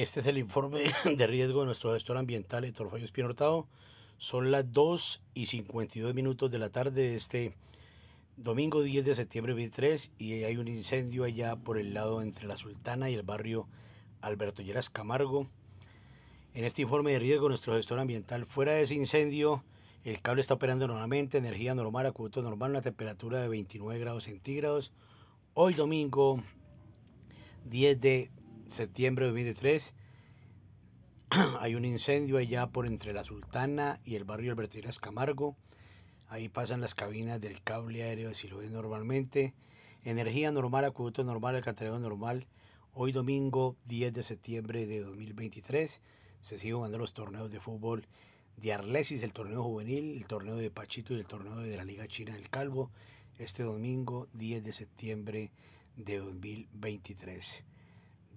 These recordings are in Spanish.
Este es el informe de riesgo de nuestro gestor ambiental, Héctor Fabio Hortado. Son las 2 y 52 minutos de la tarde de este domingo 10 de septiembre 2003 y hay un incendio allá por el lado entre la Sultana y el barrio Alberto Lleras Camargo. En este informe de riesgo, nuestro gestor ambiental, fuera de ese incendio, el cable está operando normalmente, energía normal, acueducto normal, una temperatura de 29 grados centígrados. Hoy domingo 10 de septiembre de 2023, hay un incendio allá por entre la Sultana y el barrio Albertinas Camargo. Ahí pasan las cabinas del cable aéreo de Siloé normalmente. Energía normal, acueducto normal, alcantarillado normal. Hoy domingo 10 de septiembre de 2023 se siguen jugando los torneos de fútbol de Arlesis, el torneo juvenil, el torneo de Pachito y el torneo de la Liga China del Calvo este domingo 10 de septiembre de 2023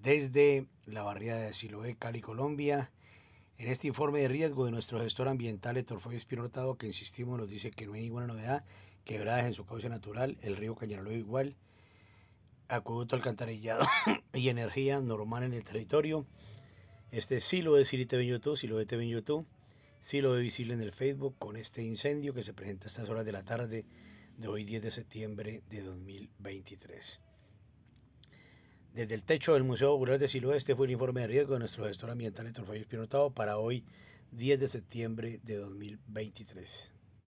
desde la barriada de Siloé, Cali, Colombia. En este informe de riesgo de nuestro gestor ambiental, Torfeo Espirotado, que insistimos, nos dice que no hay ninguna novedad, quebradas en su cauce natural, el río Cañaralo igual, acueducto alcantarillado y energía normal en el territorio. Este sí lo de YouTube, sí lo TV YouTube, sí lo ve visible en el Facebook con este incendio que se presenta a estas horas de la tarde de hoy 10 de septiembre de 2023. Desde el techo del Museo Popular de Siloeste fue el informe de riesgo de nuestro gestor ambiental, Héctor Fabio Pinotado, para hoy, 10 de septiembre de 2023.